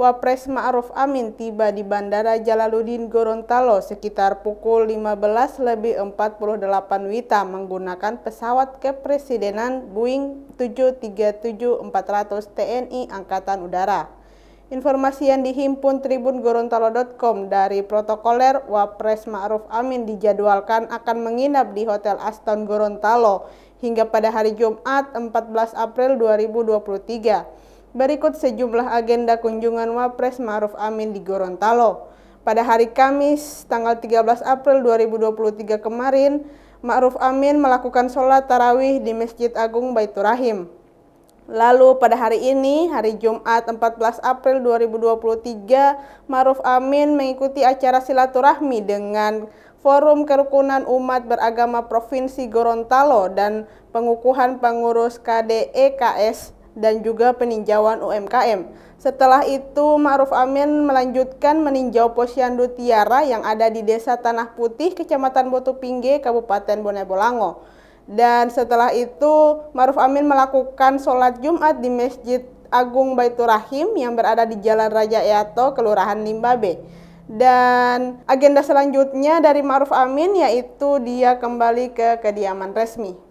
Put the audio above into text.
Wapres Ma'ruf Amin tiba di Bandara Jalaluddin Gorontalo sekitar pukul 15 lebih 48 Wita menggunakan pesawat kepresidenan Boeing 737-400 TNI Angkatan Udara. Informasi yang dihimpun Tribun Gorontalo.com dari protokoler Wapres Ma'ruf Amin dijadwalkan akan menginap di Hotel Aston Gorontalo hingga pada hari Jumat 14 April 2023. Berikut sejumlah agenda kunjungan Wapres Ma'ruf Amin di Gorontalo. Pada hari Kamis, tanggal 13 April 2023 kemarin, Ma'ruf Amin melakukan sholat tarawih di Masjid Agung Baitur Rahim. Lalu pada hari ini, hari Jumat 14 April 2023, Maruf Amin mengikuti acara silaturahmi dengan Forum Kerukunan Umat Beragama Provinsi Gorontalo dan pengukuhan pengurus KDEKS dan juga peninjauan UMKM. Setelah itu, Ma'ruf Amin melanjutkan meninjau posyandu Tiara yang ada di Desa Tanah Putih, Kecamatan Botu Pingge, Kabupaten Bolango. Dan setelah itu, Ma'ruf Amin melakukan sholat Jumat di Masjid Agung Baitur Rahim yang berada di Jalan Raja Eato, Kelurahan Limbabe. Dan agenda selanjutnya dari Ma'ruf Amin yaitu dia kembali ke kediaman resmi.